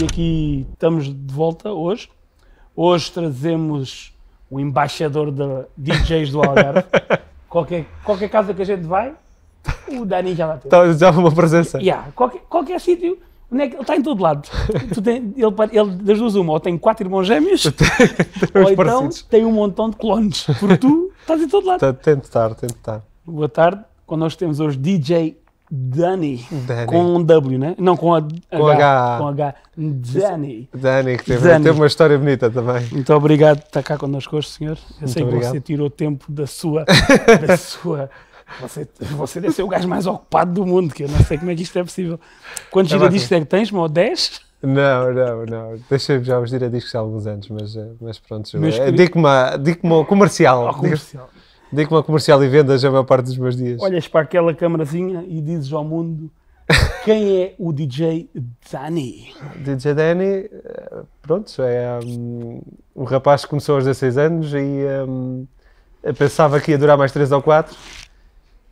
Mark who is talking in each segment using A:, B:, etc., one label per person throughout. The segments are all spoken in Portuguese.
A: e aqui estamos de volta hoje. Hoje trazemos o embaixador de DJs do Algarve. qualquer, qualquer casa que a gente vai, o Dani já lá tem. Então, já uma presença. Yeah, qualquer, qualquer sítio, é que, ele está em todo lado. Tem, ele, ele, das duas, uma, ou tem quatro irmãos gêmeos, ou então tem um montão de clones. por tu estás em todo lado. Tá,
B: tento estar, tento estar.
A: Boa tarde. Connosco temos hoje DJ Dani, com um W, né? Não, com, a, com H, H. Com H. Dani. Danny, que teve, teve, uma história
B: bonita também.
A: Muito obrigado por estar cá connosco hoje, senhor. Eu Muito sei obrigado. que você tirou tempo da sua. da sua você, você deve ser o gajo mais ocupado do mundo, que eu não sei como é que isto é possível. Quantos é giradiscos é que tens, meu? 10?
B: Não, não, não. Deixei já os giradiscos há alguns anos, mas, eh, mas pronto. Meus é, eh, querido... Digo-me digo comercial. Oh, comercial. Digo-me a comercial e vendas é a maior parte dos meus dias. Olhas
A: para aquela camarazinha e dizes ao mundo quem é o DJ Danny?
B: DJ Danny, eh, pronto, é um, um rapaz que começou aos 16 anos e um, pensava que ia durar mais 3 ou 4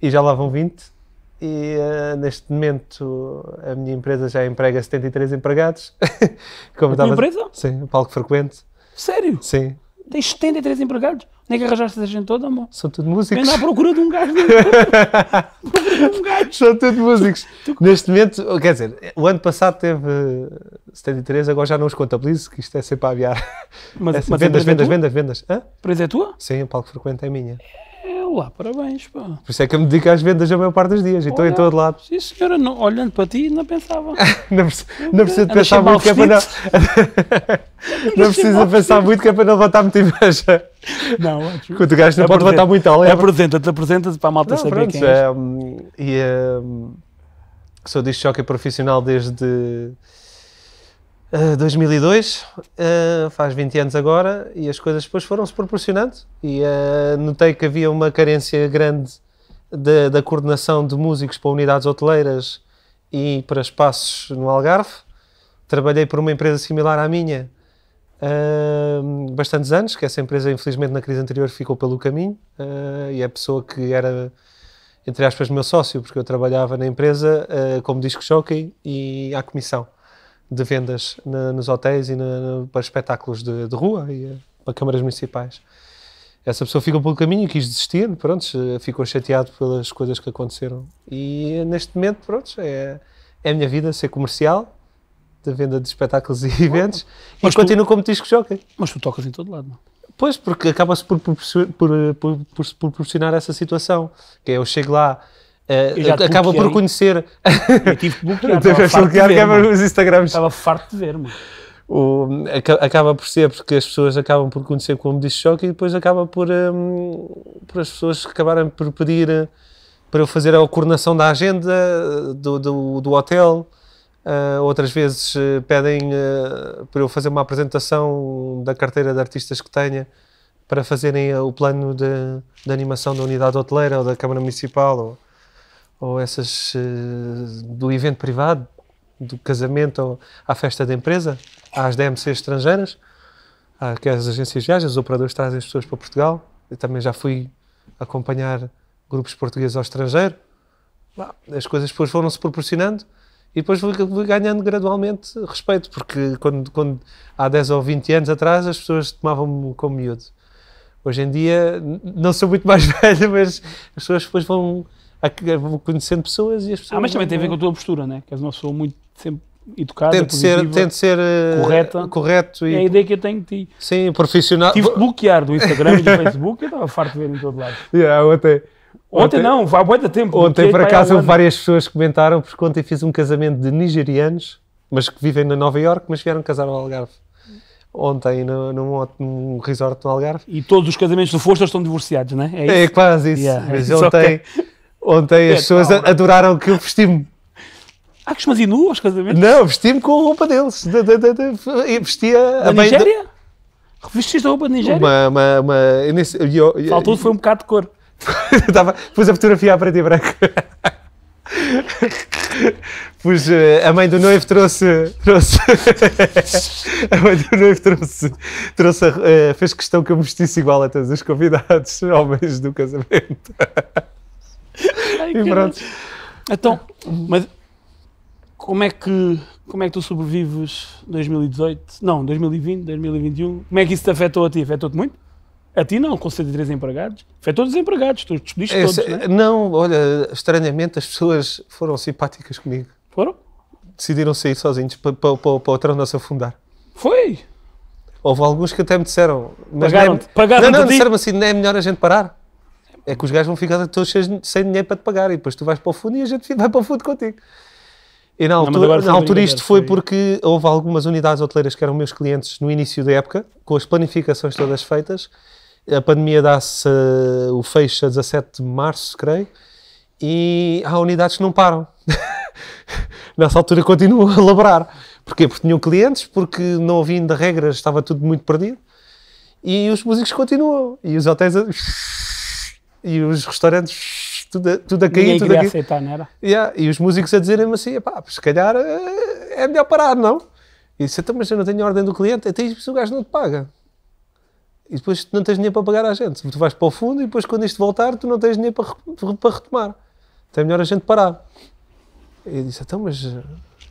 B: e já lá vão 20. E uh, neste momento a minha empresa já emprega 73 empregados. Como a estava... empresa? Sim, um palco frequente. Sério? Sim.
A: Tens 73 empregados. Nem é que arranjaste a gente toda, amor?
B: São tudo músicos. Vendo à procura
A: de um gajo. De...
B: um gajo. São tudo músicos. Tu... Neste momento, quer dizer, o ano passado teve 73, eh, agora já não os contabilizo, que isto é sempre a aviar. Mas, é, assim, mas vendas, é vendas, vendas, vendas, vendas. Hã? Empresa é tua? Sim, o palco frequente é minha. É
A: lá, parabéns. Pá.
B: Por isso é que eu me dedico às vendas a maior parte dos dias, estou em todo lado.
A: Sim, senhora, não, olhando para ti, não pensava. não, não precisa pensar muito que é para não. não precisa pensar
B: muito que é para não levantar muita inveja.
A: Não, acho... o gajo não pode levantar muito além. Apresenta-te, apresenta-te para a malta não, saber pronto, quem é.
B: Um, e um, sou disc choque profissional desde 2002, uh, eh, eh, faz 20 anos agora, e as coisas depois foram-se proporcionando. E uh, notei que havia uma carência grande de, da coordenação de músicos para unidades hoteleiras e para espaços no Algarve. Trabalhei por uma empresa similar à minha bastantes anos, que essa empresa, infelizmente, na crise anterior ficou pelo caminho, e é a pessoa que era entre aspas, meu sócio, porque eu trabalhava na empresa uh, como disco jockey e à comissão de vendas na, nos hotéis e na, para espetáculos de, de rua e eh, para câmaras municipais. Essa pessoa ficou pelo caminho e quis desistir, pronto, eh, ficou chateado pelas coisas que aconteceram. E eh, neste momento, pronto, é, é a minha vida ser comercial, da venda de espetáculos e eventos, mas e continuo como disco jockey. Mas tu tocas em todo lado, não? Pois, porque acaba-se por, por, por, por proporcionar essa situação, que é eu chego lá, Uh, acaba por conhecer. Eu tive que bloquear. Estava ver, é Instagrams. Estava farto de ver, mano. acaba por ser porque as pessoas acabam por conhecer como disc choque e depois acaba por, um, por as pessoas acabarem por pedir eh, para eu fazer a coordenação da agenda eh, do, do, do hotel. Uh, outras vezes pedem uh, para eu fazer uma apresentação da carteira de artistas que tenha para fazerem o plano de, de animação da unidade hoteleira ou da Câmara Municipal. Ou, ou essas eh, do evento privado, do casamento ou à festa da empresa, às DMCs estrangeiras, ah, que as agências de viagens, os operadores trazem as pessoas para Portugal. Eu também já fui acompanhar grupos portugueses ao estrangeiro. As coisas depois foram-se proporcionando e depois fui, ganhando gradualmente respeito, porque quando, quando, há 10 ou 20 anos atrás as pessoas tomavam-me como miúdo. Hoje em dia, não sou muito mais velho, mas as pessoas depois vão
A: conhecendo pessoas e as pessoas. Ah, mas também tem a ver com a tua postura, né? Que és uma pessoa muito sempre educada, tento positiva, ser, ser eh, correta. correto. E... É a ideia que eu tenho de ti. Sim,
B: profissional. Tive de bloquear do Instagram e do
A: Facebook, eu estava farto de ver em todo lado.
B: Yeah, ontem. Ontem,
A: ontem não, há muito tempo. Ontem, por acaso, várias
B: pessoas comentaram, porque ontem fiz um casamento de nigerianos, mas que vivem na Nova York, mas vieram casar ao Algarve. Ontem, num, num, num resort no Algarve.
A: E todos os casamentos do forças estão divorciados, não é? É, é isso? é quase isso. Yeah, mas é isso ontem, okay.
B: Ontem as é, pessoas adoraram que eu vesti-me. Ah, que mas nu aos casamentos? Não, vesti-me com a roupa deles. De, de, de, de, vestia da a Nigéria? Do... Vestiste a roupa da Nigéria? Uma, uma, uma... Eu nesse... eu, eu... Faltou foi um bocado de cor. Tava. Pus a fotografia à preta e branca. Eh, pois a mãe do noivo trouxe, trouxe a mãe eh, do noivo trouxe, trouxe a, fez questão que eu me vestisse igual a todos os convidados, homens do casamento.
A: Ai, e pronto. Então, mas como é que como é que tu sobrevives 2018? Não, 2020, 2021. Como é que isso te afetou a ti? Afetou-te muito? A ti não, com 103 empregados. Afetou os empregados, tu despediste Esse, é,
B: todos, né? não olha, estranhamente as pessoas foram simpáticas comigo. Foram? Decidiram sair sozinhos para, para, para, para o trono se afundar. Foi? Houve alguns que até me disseram. É Pagaram-te? É, pagaram não, não, disseram-me assim, não é melhor a gente parar? é que os gajos vão ficar todos sem dinheiro para te pagar e depois tu vais para o fundo e a gente vai para o fundo contigo. E na altura, não, na altura isto foi porque houve algumas unidades hoteleiras que eram meus clientes no início da época, com as planificações todas feitas. A pandemia dá-se eh, o fecho a 17 de março, creio, e há unidades que não param. Nessa altura continuam a laborar. Porquê? Porque tinham clientes, porque não havia ainda regras, estava tudo muito perdido. E os músicos continuam. E os hotéis. e os restaurantes tudo a, tudo a cair. tudo a aceitar, não era? Yeah, e os músicos a dizerem-me assim, pá, se calhar eh, é melhor parar, não? E disse, então, mas eu não tenho ordem do cliente, até isso o gajo não te paga. E depois tu não tens dinheiro para pagar à gente. Tu vais para o fundo e depois quando isto voltar tu não tens dinheiro para, para retomar. Então é melhor a gente parar. E disse, então, mas eh,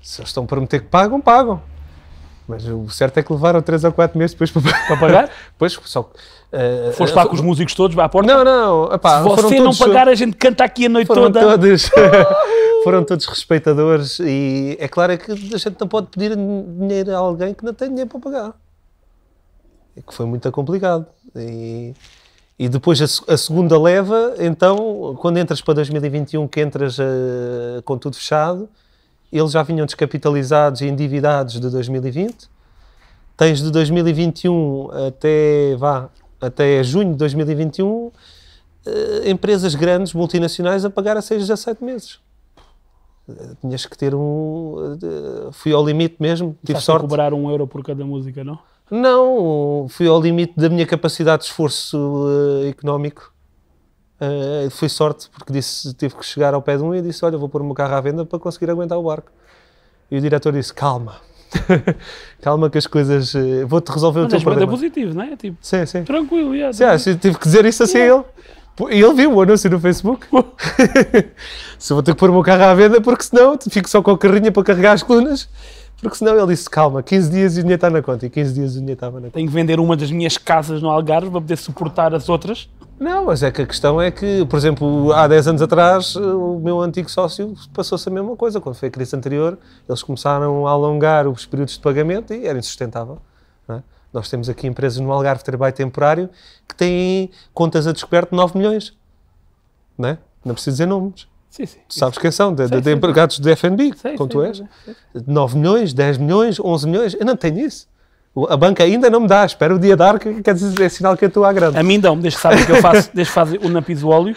B: se eles estão a prometer que pagam, pagam. Mas o certo é que levaram 3 ou 4 meses depois para, para pagar. pois, só
A: Uh, Foste lá com os músicos todos à porta? Não, não. Epá, Se você não pagar, a gente canta aqui a noite foram toda.
B: Todos, foram todos respeitadores e é claro é que a gente não pode pedir dinheiro a alguém que não tem dinheiro para pagar. É que foi muito complicado. E, e depois a, a, segunda leva, então, quando entras para 2021, que entras a, eh, com tudo fechado, eles já vinham descapitalizados e endividados de 2020. Tens de 2021 até, vá, até junho de 2021, eh, empresas grandes, multinacionais, a pagar a 6
A: a 7 meses.
B: Eh, tinhas que ter um. Fui ao limite mesmo,
A: tive sorte. cobrar um euro por cada música, não?
B: Não, fui ao limite da minha capacidade de esforço uh, económico. Uh, fui sorte, porque disse, tive que chegar ao pé de um e disse: Olha, vou pôr o meu carro à venda para conseguir aguentar o barco. E o diretor disse: Calma, calma que as coisas. Eh, vou-te resolver Mas o teu problema. Mas é
A: positivo, não é? Tipo, sim, sim. Tranquilo, yeah,
B: sim, ah, Tive que dizer isso assim a ele. E ele viu o anúncio no Facebook. Se vou ter que pôr o meu carro à venda, porque senão fico só com a carrinha para carregar as colunas. Porque senão ele disse, calma, 15 dias e o dinheiro está na conta. E 15 dias o dinheiro estava na conta.
A: Tenho que vender uma das minhas casas no Algarve para poder suportar as outras. Não,
B: mas é que a questão é que, por exemplo, há 10 anos atrás, eh, o meu antigo sócio passou-se a mesma coisa. Quando foi a crise anterior, eles começaram a alongar os períodos de pagamento e era insustentável. É? Nós temos aqui empresas no Algarve de trabalho temporário que têm contas a descoberto de 9 milhões. Não, é? não preciso dizer nomes. Sim, sim. Tu sabes quem são, de, sim, de, de empregados do FNB, como tu és. Sim, 9 milhões, 10 milhões, 11 milhões, eu não tenho isso. A banca ainda não me dá, espero o dia dar, que quer dizer, é sinal que eu estou
A: à grande. A mim dão, desde que sabem que eu faço, desde que fazem o napis do óleo,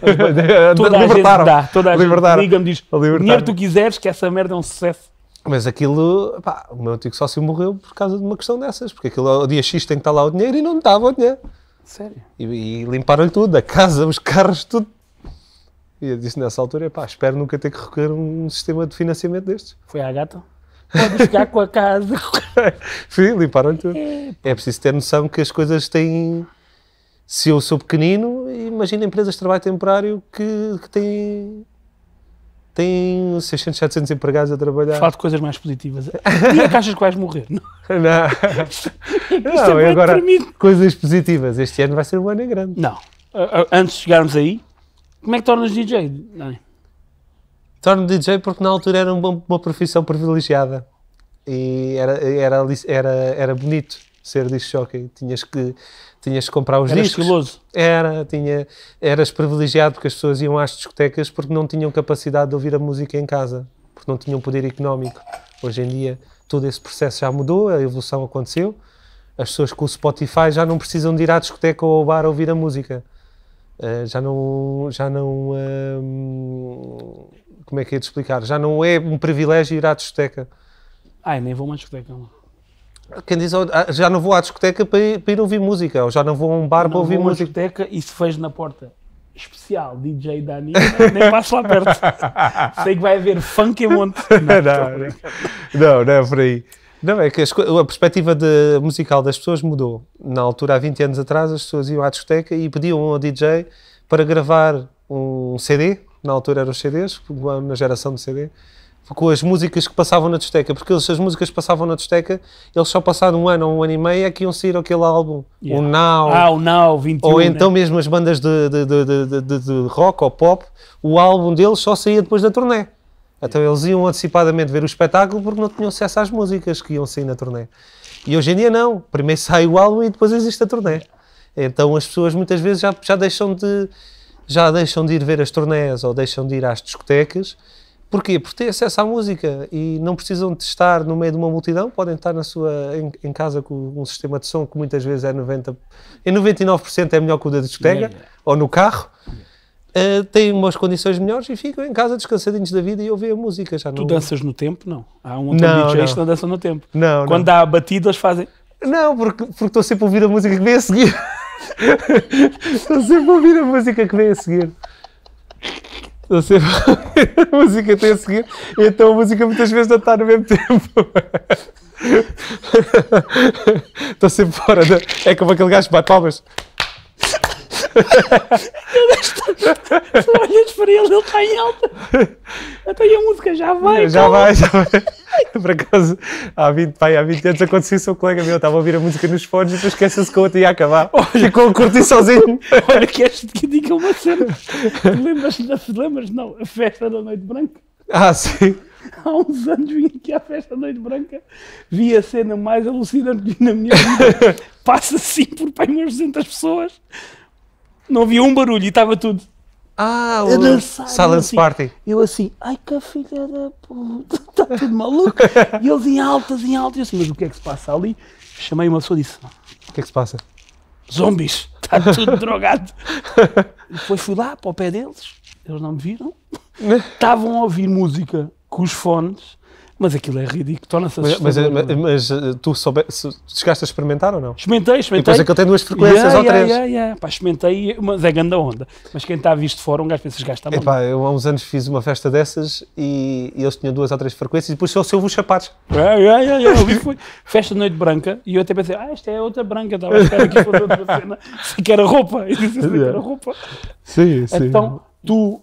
A: toda a libertaram, gente dá, toda a libertaram, gente liga-me diz, dinheiro tu quiseres, que essa merda é um sucesso.
B: Mas aquilo, pá, o meu antigo sócio morreu por causa de uma questão dessas, porque aquilo ao dia X tem que estar lá o dinheiro e não dava o dinheiro. Sério? E, e limparam-lhe tudo, a casa, os carros, tudo. E eu disse nessa altura, pá, espero nunca ter que recorrer a um sistema de financiamento destes.
A: Foi à gata? podes ficar com a casa.
B: Sim, limparam tudo. É, é, preciso ter noção que as coisas têm. Se eu sou pequenino, imagina empresas de trabalho temporário que, que têm tem 600, 700 empregados a trabalhar. Falto de coisas mais positivas. E que achas que vais morrer? Não. Não, não é agora, coisas positivas.
A: Este ano vai ser um ano em grande. Não. Antes de chegarmos aí, como é que tornas DJ? Não
B: torno DJ porque na altura era uma, uma profissão privilegiada e era, era, era, era bonito ser disc jockey. Tinhas que, tinhas que comprar os era discos. Era, tinha, eras privilegiado porque as pessoas iam às discotecas porque não tinham capacidade de ouvir a música em casa, porque não tinham poder económico. Hoje em dia todo esse processo já mudou, a evolução aconteceu. As pessoas com o Spotify já não precisam de ir à discoteca ou ao bar a ouvir a música. Eh, já não. Já não um, ehm, como é que é de explicar? Já não é um privilégio ir à discoteca. Ai, nem
A: vou uma discoteca.
B: Quem diz, ah, já não vou à discoteca para ir, para ir ouvir música, ou já não vou a
A: um bar não para ouvir música. vou à discoteca e se fez na porta especial DJ Dani, nem passo lá perto. Sei que vai haver funk e monte. Não, não, não,
B: não, não é por aí. Não, é que a, perspectiva de, musical das pessoas mudou. Na altura, há 20 anos atrás, as pessoas iam à discoteca e pediam ao DJ para gravar um CD, na altura eram os CDs, na geração de CD, com as músicas que passavam na discoteca, porque se as músicas passavam na discoteca, eles só passaram um ano ou um ano e meio é que iam sair aquele álbum, yeah. o Now, ah, o
A: Now 21, ou né? então né?
B: mesmo as bandas de, de, de, de, rock ou pop, o álbum deles só saía depois da turnê. Então eles iam antecipadamente ver o espetáculo porque não tinham acesso às músicas que iam sair na turnê. E hoje em dia não. Primeiro sai o álbum e depois existe a turnê. Então as pessoas muitas vezes já, já deixam de já deixam de ir ver as turnés ou deixam de ir às discotecas. Porquê? Porque têm acesso à música e não precisam de estar no meio de uma multidão, podem estar na sua, em, em casa com um sistema de som que muitas vezes é 90, em 99% é melhor que o da discoteca, yeah, yeah. ou no carro. Yeah uh, têm umas condições melhores e
A: ficam em casa descansadinhos da vida e ouvem a música. Já tu não... danças no tempo? Não. Há um outro não, DJs que não dançam no tempo. Não, Quando não. há batido, eles fazem.
B: Não, porque, porque estou sempre a ouvir a música que vem a seguir. estou sempre a ouvir a música que vem a seguir. Estou sempre a ouvir a música que vem a seguir. Então a música muitas vezes não está no mesmo tempo. Estou sempre fora. Da... É como aquele gajo que bate palmas.
A: tu olhas para ele, ele está em alta. Até então, a música já vai. Já calma. Então. vai, já
B: vai. Por acaso, há 20, pai, há 20 anos aconteceu isso. Um colega meu estava a ouvir a música nos fones e depois esquece-se que a outra ia acabar. Olha, Ficou a curtir sozinho. Olha, que
A: queres que diga uma cena? Lembras, lembras, não? A festa da Noite Branca? Ah, sim há uns anos vim aqui à festa da Noite Branca, vi a cena mais alucinante na minha vida. Passa assim por pai umas 200 pessoas. Não havia um barulho e estava tudo. Ah, o dançar,
B: Silence assim, Party.
A: Eu assim, ai que filha da puta, está tudo maluco. e eles em altas, em altas. Eu assim, mas o que é que se passa ali? Chamei uma pessoa e disse: O que é que se passa? Zombies, está tudo drogado. Depois fui lá para o pé deles, eles não me viram. Estavam a ouvir música com os fones mas aquilo é ridículo, torna-se assustador. Mas,
B: é? mas, mas eh, tu soube, chegaste a experimentar ou não? Experimentei, experimentei. E depois é que é tem duas frequências yeah, ou yeah, três. Yeah, yeah.
A: Pá, experimentei, mas é grande onda. Mas quem está a visto fora, um gajo pensa, que gasta muito. Epá, eu há uns
B: anos fiz uma festa dessas e, e eles tinham duas ou três frequências e depois só se ouve os sapatos. É, é, é, yeah.
A: É, eu fui, festa de noite branca e eu até pensei, ah, esta é outra branca, estava a ficar aqui para outra cena, se quer a roupa. E disse, se quer a roupa. Sim, sim. Então, tu,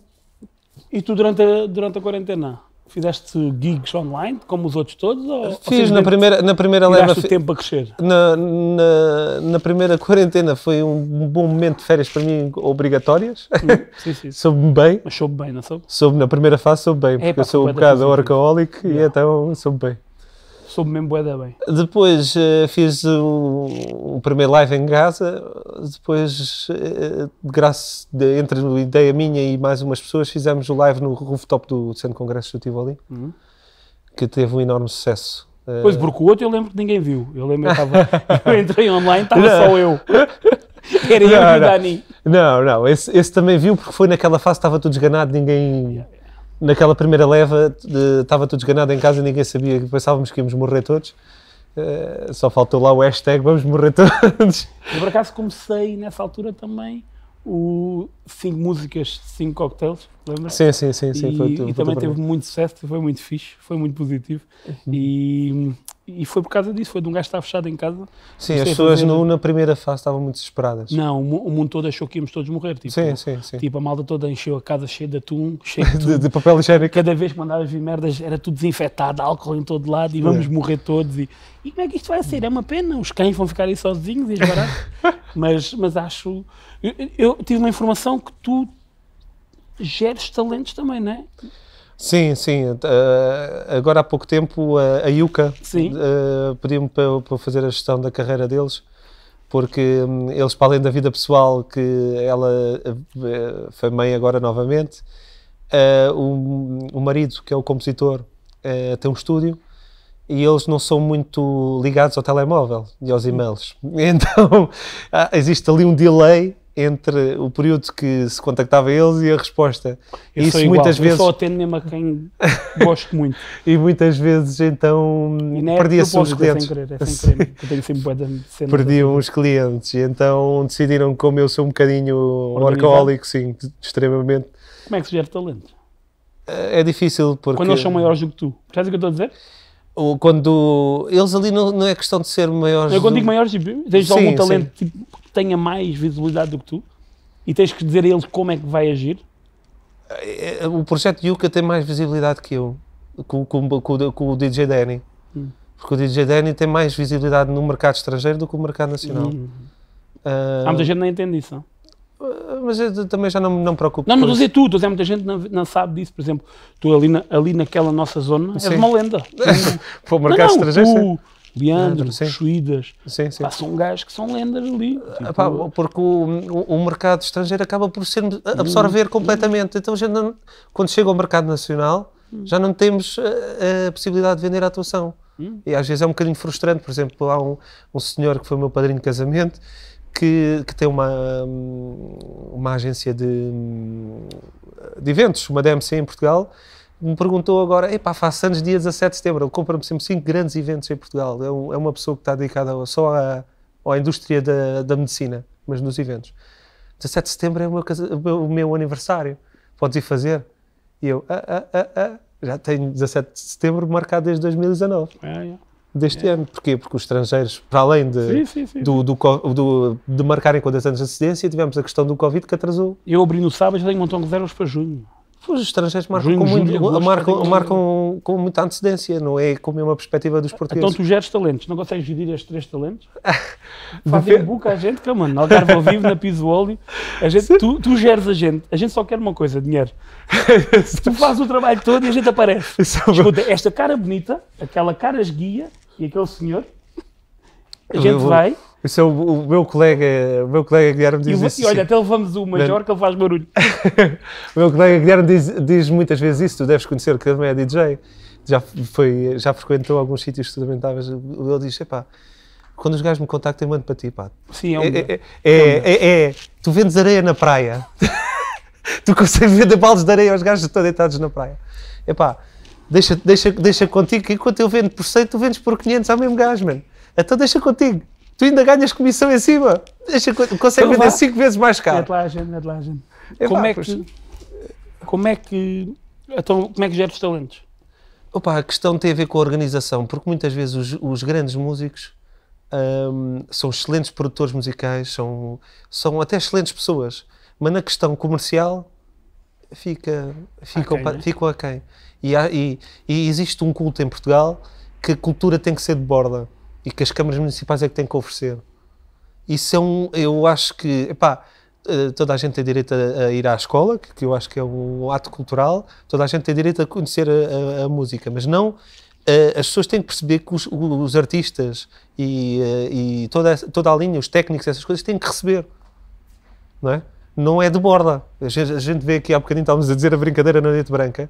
A: e tu durante a, durante a quarentena? Fizeste gigs online, como os outros todos? Ou, Fiz, ou seja, na, primeira, na primeira leva. o tempo a crescer?
B: Na, na, na, primeira quarentena foi um bom momento de férias para mim, obrigatórias. Uhum. Sim, sim.
A: soube-me bem. Mas soube bem, não soube?
B: Soube, na primeira fase soube bem, é, porque pá, eu sou um bocado orcaólico e então soube bem
A: soube mesmo boeda bem.
B: Depois eh, fiz o, o, primeiro live em Gaza depois, eh, eh, graças de, entre a ideia minha e mais umas pessoas, fizemos o live no rooftop do Centro de Congresso do Tivoli, uhum. que teve um enorme sucesso. Pois, porque
A: o outro eu lembro que ninguém viu. Eu lembro que eu, eu entrei online, estava só eu. Era eu e o Dani.
B: Não, não, esse, esse também viu porque foi naquela fase que estava tudo desganado, ninguém. yeah naquela primeira leva estava tudo desganado em casa e ninguém sabia, pensávamos que íamos morrer todos. Uh, só faltou lá o hashtag vamos morrer todos.
A: Eu por acaso comecei nessa altura também o 5 músicas, 5 cocktails, lembra? Sim, sim, sim, sim. E, foi, e foi também teve muito sucesso, foi muito fixe, foi muito positivo. Uhum. E e foi por causa disso, foi de um gajo que estava fechado em casa. Sim, as pessoas no, na primeira fase estavam muito desesperadas. Não, o, o mundo todo achou que íamos todos morrer. Tipo, sim, sim, sim. Tipo, a malda toda encheu a casa cheia de atum, cheia de, de, de, papel higiênico. Cada vez que mandavas vir merdas era tudo desinfetado, álcool em todo lado e vamos é. morrer todos. E, e como é que isto vai ser? É uma pena, os cães vão ficar aí sozinhos e esbarados. mas, mas acho... Eu, eu tive uma informação que tu geres talentos também, não é?
B: Sim, sim. Uh, agora há pouco tempo a, eh, a Yuka uh, pediu-me para, para fazer a gestão da carreira deles, porque um, eles, para além da vida pessoal, que ela uh, foi mãe agora novamente, o, o marido, que é o compositor, tem um estúdio e eles não são muito ligados ao telemóvel e aos e-mails. Então ah, existe ali um delay entre o período que se contactava eles e a resposta. Eu Isso muitas vezes. Eu só atendo
A: mesmo a quem
B: gosto muito. e muitas vezes então perdia-se uns clientes. Sem querer, é sem querer. Eu tenho sempre
A: de Perdiam
B: os clientes e então decidiram como eu sou um bocadinho alcoólico, sim, extremamente.
A: Como é que se gera talento?
B: Eh, é difícil porque. Quando eles são maiores do que tu. Percebes o que eu estou a dizer? quando eles ali não, não, é questão de ser maiores. Eu quando do... digo maiores, tens algum talento tipo,
A: tenha mais visibilidade do que tu e tens que dizer a ele como é que vai agir? É, é, o
B: projeto Yuka tem mais visibilidade que eu, com, com, com, com o DJ Danny. Hum. Porque o DJ Danny tem mais visibilidade no mercado estrangeiro do que no mercado nacional. Hum. Uh... Há muita gente
A: não entende isso. Ah, mas eu também já não, não me preocupo. Não, não dizer tudo, dizer, muita gente não, não, sabe disso. Por exemplo, tu ali, na, ali naquela nossa zona Sim. de uma lenda. Para o mercado não, não, estrangeiro. Tu, Leandro, Leandro Chuídas. Sim, sim. Pá, são gajos que são lendas ali. Ah, tipo... porque
B: o, o, o, mercado estrangeiro acaba por ser absorver hum, completamente. Hum. Então, já não, quando chega ao mercado nacional, hum. já não temos a, eh, eh, a, possibilidade de vender a atuação. Hum. E às vezes é um bocadinho frustrante. Por exemplo, há um, um senhor que foi meu padrinho de casamento que, que tem uma, hum, uma agência de, hum, de eventos, uma DMC em Portugal me perguntou agora, epá, faço anos dia 17 de setembro, ele compra-me sempre cinco grandes eventos em Portugal, é, um, é uma pessoa que está dedicada só à, à indústria da, da, medicina, mas nos eventos. 17 de setembro é o meu, o meu, aniversário, podes ir fazer? E eu, ah, ah, ah, ah, já tenho 17 de setembro marcado desde 2019. É, é. Deste é. ano. Porquê? Porque os estrangeiros, para além de, sim, sim, sim, do, do, do, de marcarem com 10 anos de acidência, tivemos a questão do Covid que atrasou. Eu abri no sábado e já tenho um montão de reservas para junho. Os estrangeiros marcam, junho, com, muito, julho, marcam, marcam com muita antecedência, não é como é uma perspectiva dos portugueses. Então
A: tu geres talentos, não consegues dividir estes três talentos? Fazem um boca a gente, que é, mano, Algarve ao vivo, na Piso Óleo, a gente, tu, tu, geres a gente, a gente só quer uma coisa, dinheiro. tu fazes o trabalho todo e a gente aparece. É Escuta, esta cara bonita, aquela cara esguia e aquele senhor, a gente vai...
B: Isso é o, o, meu colega, o meu colega Guilherme diz e, isso. E olha, até levamos o Major que ele faz barulho. o meu colega Guilherme diz, diz muitas vezes isso, tu deves conhecer que também é DJ. Já, foi, já frequentou alguns sítios que Ele diz, epá, quando os gajos me contactam, mando para ti, pá. Sim, é um... É, é é, é, é, é, tu vendes areia na praia. tu consegues vender baldes de areia aos gajos que estão deitados na praia. Epá, deixa, deixa, deixa contigo que enquanto eu vendo por 100, tu vendes por 500 ao mesmo gajo, mano. Então deixa contigo tu ainda ganhas comissão em cima. Deixa, consegue então vender 5 vezes mais caro. Mete
A: lá a gente, lá a gente. É como, é que,
B: como é que. Então,
A: como é que gera os talentos?
B: Opa, a questão tem a ver com a organização, porque muitas vezes os, os grandes músicos um, são excelentes produtores musicais, são, são até excelentes pessoas, mas na questão comercial fica, ficam, okay, né? ficam aquém. E, há, e, e existe um culto em Portugal que a cultura tem que ser de borda e que as câmaras municipais é que têm que oferecer. Isso é um. Eu acho que. Epá, eh, toda a gente tem direito a, a ir à escola, que, que, eu acho que é um ato cultural, toda a gente tem direito a conhecer a, a, a música, mas não. Eh, as pessoas têm que perceber que os, os artistas e, eh, e, toda, toda a linha, os técnicos, essas coisas, têm que receber. Não é? Não é de borda. A gente, a gente vê aqui há bocadinho, estávamos a dizer a brincadeira na noite branca,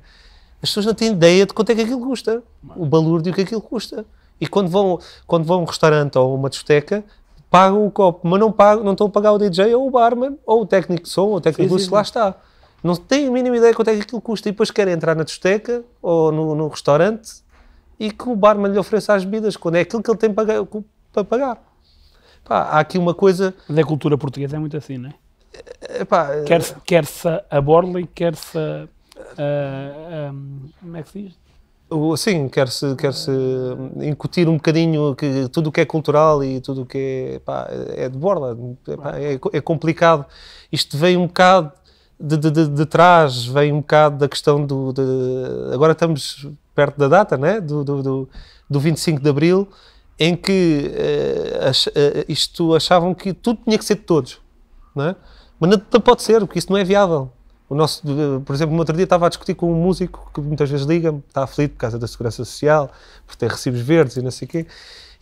B: as pessoas não têm ideia de quanto é que aquilo custa, o balúrdio que aquilo custa. E quando vão, quando vão a um restaurante ou a uma discoteca, pagam o copo, mas não, pagam, não estão a pagar o DJ ou o barman, ou o técnico de som, ou o técnico de luz, lá está. Não têm a mínima ideia quanto é que aquilo custa. E depois querem entrar na discoteca ou no, no restaurante e que o barman lhe ofereça as bebidas, quando é aquilo que ele tem para, para pagar. Pá, há aqui uma coisa. a cultura portuguesa é
A: muito assim, não é? é quer-se quer a e quer-se a, a, a, hum, Como é que se diz?
B: Sim, quer-se quer -se incutir um bocadinho que tudo o que é cultural e tudo o que é, pá, é de borda, é, pá, é, é, complicado. Isto vem um bocado de, de, de, de, trás, vem um bocado da questão do... agora estamos perto da data, né? do, do, do, do 25 de Abril, em que uh, ach, uh, isto achavam que tudo tinha que ser de todos, não é? mas não pode ser, porque isso não é viável. O nosso, por exemplo, no outro dia estava a discutir com um músico que muitas vezes liga-me, está aflito por causa da segurança social, por ter recibos verdes e não sei o quê.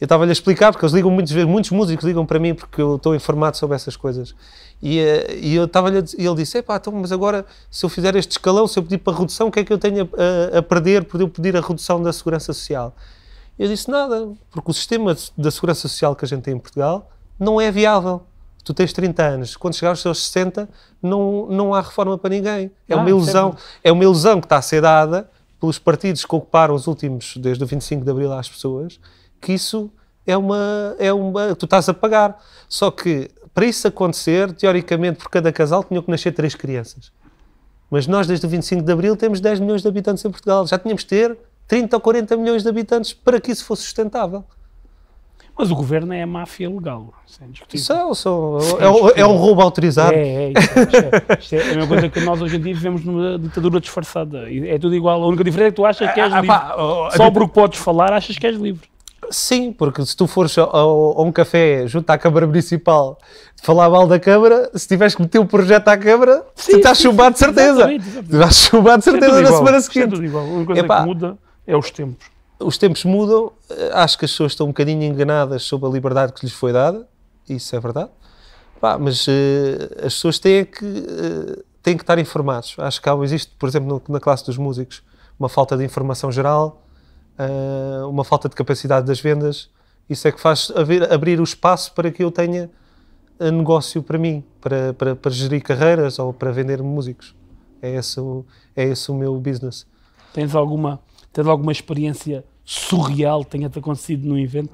B: Eu estava-lhe a explicar, porque eles ligam muitas vezes, muitos músicos ligam para mim porque eu estou informado sobre essas coisas. E, eh, e eu estava e ele disse: Epá, então, mas agora, se eu fizer este escalão, se eu pedir para redução, o que é que eu tenho a, a, a perder por eu pedir a redução da segurança social? Eu disse: Nada, porque o sistema da segurança social que a gente tem em Portugal não é viável. Tu tens 30 anos, quando chegar aos seus 60, não, não há reforma para ninguém. É ah, uma é ilusão, é uma ilusão que está a ser dada pelos partidos que ocuparam os últimos, desde o 25 de Abril às pessoas, que isso é uma, é uma. Tu estás a pagar. Só que para isso acontecer, teoricamente, por cada casal tinham que nascer três crianças. Mas nós, desde o 25 de Abril, temos 10 milhões de habitantes em Portugal. Já tínhamos de ter 30 ou 40 milhões de habitantes para que isso fosse sustentável.
A: Mas o governo é a máfia legal. São, é são, é, é, é, é um roubo autorizado. É, é, isto é, isto é, a mesma coisa que nós hoje em dia vivemos numa ditadura disfarçada. É tudo igual. A única diferença é que tu achas que és ah, ah, livre. Ah, pá, oh, oh, Só porque podes falar, achas que és livre.
B: Sim, porque se tu fores a, a, a, um café junto à Câmara Municipal falar mal da Câmara, se tiveres que meter o um projeto à Câmara, sim, tu estás chumbado de certeza. Exatamente, exatamente. Tu estás chumbado de certeza é na igual, semana seguinte. É tudo
A: igual. A única coisa Epá. que muda
B: é os tempos os tempos mudam, eh, acho que as pessoas estão um bocadinho enganadas sobre a liberdade que lhes foi dada, isso é verdade, mas uh, as pessoas têm que, uh, têm que estar informadas. Acho que há, existe, por exemplo, na classe dos músicos, uma falta de informação geral, uh, uma falta de capacidade das vendas. Isso é que faz haver, abrir o espaço para que eu tenha negócio para mim, para, para, para gerir carreiras ou para vender músicos. É esse, o, é esse o meu
A: business. Tens alguma tendo alguma experiência surreal tenha-te acontecido num evento?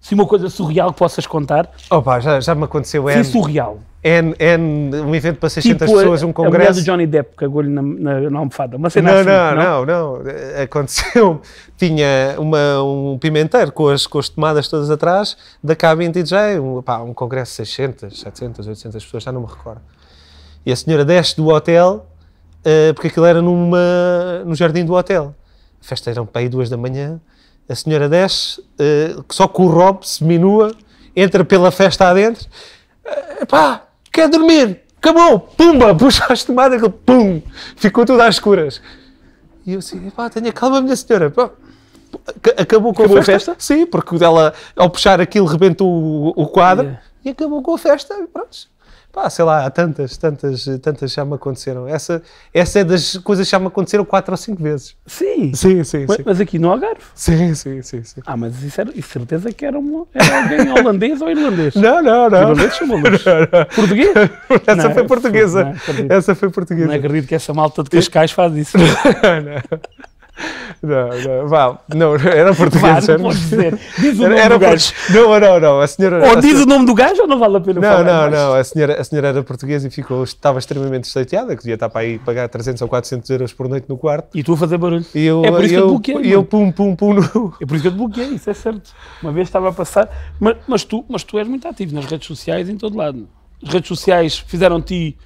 A: Se uma coisa surreal que possas contar.
B: Opa, já, já me aconteceu. Sim, N, surreal. N, N, um evento para 600 tipo pessoas, um congresso. A mulher do
A: Johnny Depp que lhe na, na, na almofada. Uma cena não, assim, não, não,
B: não, não. Aconteceu. Tinha uma, um pimenteiro com as, com as tomadas todas atrás da cabine DJ. Um, um congresso de 600, 700, 800 pessoas, já não me recordo. E a senhora desce do hotel, uh, porque aquilo era numa, no jardim do hotel festa eram para aí duas da manhã, a senhora desce, uh, só com o robe se minua, entra pela festa adentro, uh, eh, pá, quer dormir, acabou, pumba, puxa as tomadas, pum, ficou tudo às escuras. E eu assim, pá, tenha calma, minha senhora, pá. Acabou com acabou a, festa? a, festa? Sim, porque ela, ao puxar aquilo, rebentou o, o quadro yeah. e acabou com a festa. Pronto, pá, sei lá, há tantas, tantas, tantas já me aconteceram. Essa, essa é das coisas que já me aconteceram
A: quatro ou cinco vezes. Sim? Sim, sim, mas, sim. mas aqui no Algarve? Sim, sim, sim. sim. Ah, mas isso era, isso certeza que era, uma, era alguém holandês ou irlandês? Não, não, não. Irlandês chamou me não. Português? essa não, foi portuguesa. Não, essa foi portuguesa. Não acredito que essa malta de Cascais faz isso. não, não. Não, não, vá, não, era português, vá, não
B: era, era Não, não, não, a senhora... Ou a diz o nome do gajo ou não vale a pena Não, não, não, a senhora, a senhora era portuguesa e ficou, estava extremamente chateada, que devia estar para aí pagar 300 ou 400 euros por noite no
A: quarto. E tu a fazer barulho. E eu, é por isso eu, que eu te bloqueei. E eu
B: pum, pum, pum. No...
A: É por isso que eu te bloqueei, isso é certo. Uma vez estava a passar, mas, mas, tu, mas tu és muito ativo nas redes sociais em todo lado. As redes sociais fizeram-te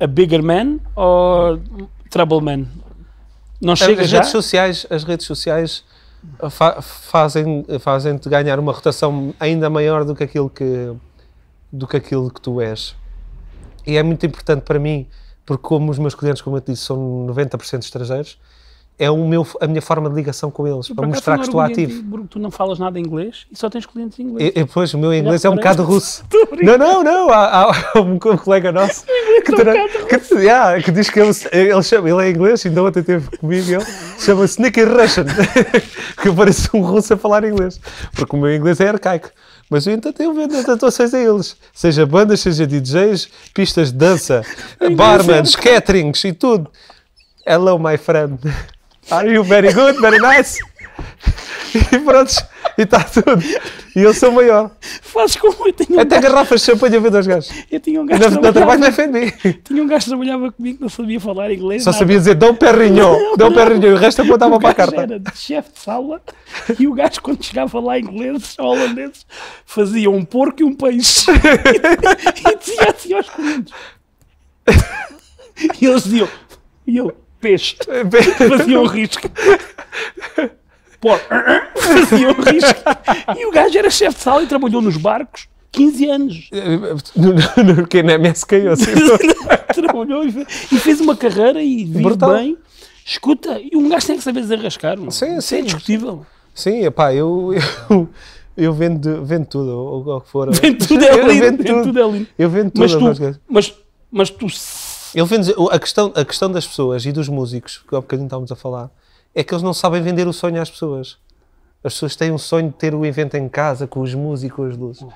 A: a bigger man ou trouble man? Não chega as já? redes
B: sociais, as redes sociais uh, fa fazem uh, fazem-te ganhar uma rotação ainda maior do que aquilo que do que aquilo que tu és. E é muito importante para mim, porque como os meus clientes, como eu te disse, são 90% estrangeiros, é o meu, a minha forma de ligação com eles, para mostrar é que estou ativo.
A: Porque tu não falas nada inglês e só tens clientes ingleses. Eu, pois, o meu inglês é um bocado russo. Não, não,
B: não. Há, há um colega nosso que, é que, yeah, que diz que ele, ele, chama, ele é inglês, ainda ontem teve comigo ele, chama-se Nicky Russian, que parece um russo a falar inglês, porque o meu inglês é arcaico. Mas eu então tenho vendo as atuações a eles. Seja bandas, seja DJs, pistas de dança, é barmans, caterings e tudo. Hello, my friend. Are you very good? Very nice? E pronto, e está tudo. E eu sou maior. Faz como eu um Até garrafas de champanhe ver dois gajos.
A: Eu tinha um gajo. É tinha um gajo que trabalhava comigo que não sabia falar inglês. Só nada. sabia dizer Dom Perrinho, Dom Perrinho. O resto apontava para a carta. Era de chefe de sala e o gajo, quando chegava lá ingleses ou holandeses, fazia um porco e um peixe. e, e dizia assim aos clientes. E eles diziam, e eu, peixe. Faziam risco. Pô, faziam risco. E o gajo era chefe de sala e trabalhou nos barcos 15 anos.
B: Porque na MSK eu sei.
A: Trabalhou e fez uma carreira e vive bem. Escuta, e um gajo tem que saber desarrascar. Mano. Sim, é sim. É discutível
B: Sim, é eu, eu, eu vendo, vendo tudo, ou o que for. Vendo tudo é lindo. Eu vendo tudo. É eu vendo tudo mas, tu, mas, mas tu ele vende, a, questão, a questão das pessoas e dos músicos, que há bocadinho estávamos a falar, é que eles não sabem vender o sonho às pessoas. As pessoas têm um sonho de ter o evento em casa, com os músicos, as luzes.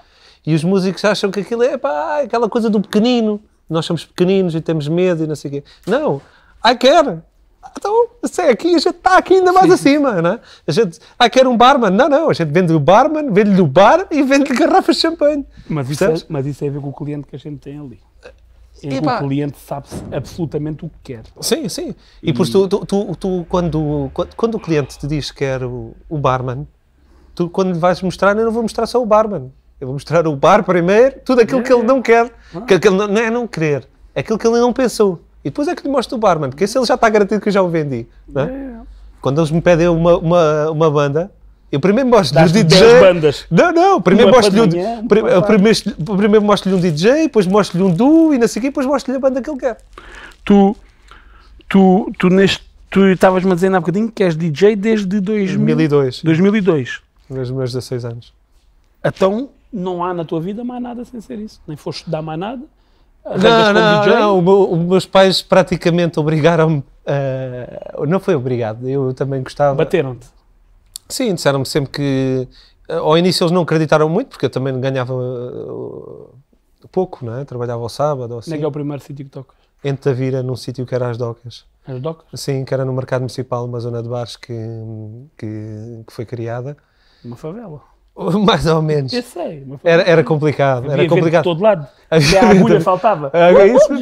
B: E os músicos acham que aquilo é pá, aquela coisa do pequenino. Nós somos pequeninos e temos medo e não sei o quê. Não! I care! Então, se é aqui, a gente está aqui ainda mais Sim. acima, não é? A gente, ah, quer um barman? Não, não, a gente vende o
A: barman, vende-lhe o bar e vende-lhe garrafas de champanhe. Mas isso, é, mas isso é a ver com o cliente que a gente tem ali em que o cliente sabe absolutamente o que quer. Sim, sim. E, e... isso tu,
B: tu, tu, tu, quando, quando o cliente te diz que quer o, o barman, tu quando lhe vais mostrar, eu não vou mostrar só o barman. Eu vou mostrar o bar primeiro, tudo aquilo é. que ele é. não quer. Ah. Que, que não, não é não querer, é aquilo que ele não pensou. E depois é que lhe mostro o barman, porque esse ele já está garantido que eu já o vendi. É? É. Quando eles me pedem uma, uma, uma banda, eu primeiro mostro-lhe o DJ. bandas. Não, não. Primeiro mostro-lhe um, primeiro, primeiro mostro um DJ, depois mostro-lhe
A: um duo e não sei o quê, depois mostro-lhe a banda que ele quer. Tu, tu, tu neste. Tu estavas-me a dizer há bocadinho que és DJ desde 2002. 2002. Desde meus 16 anos. Então não há na tua vida mais nada sem ser isso. Nem foste estudar mais nada. Não, não, não.
B: O meu, os meus pais praticamente obrigaram-me. Uh, não foi obrigado, eu também gostava. Bateram-te. Sim, disseram-me sempre que. Eh, ao início eles não acreditaram muito, porque eu também ganhava uh, pouco, não é? Trabalhava ao sábado assim. é que assim. é o
A: primeiro sítio que tocas?
B: Em Tavira, num sítio que era as docas. As docas? Sim, que era no mercado municipal, uma zona de bares que, que, que foi criada. Uma favela. Mais ou menos. Eu sei.
A: Era, era complicado. Havia era complicado. De todo lado. a agulha faltava. Ah, é isso?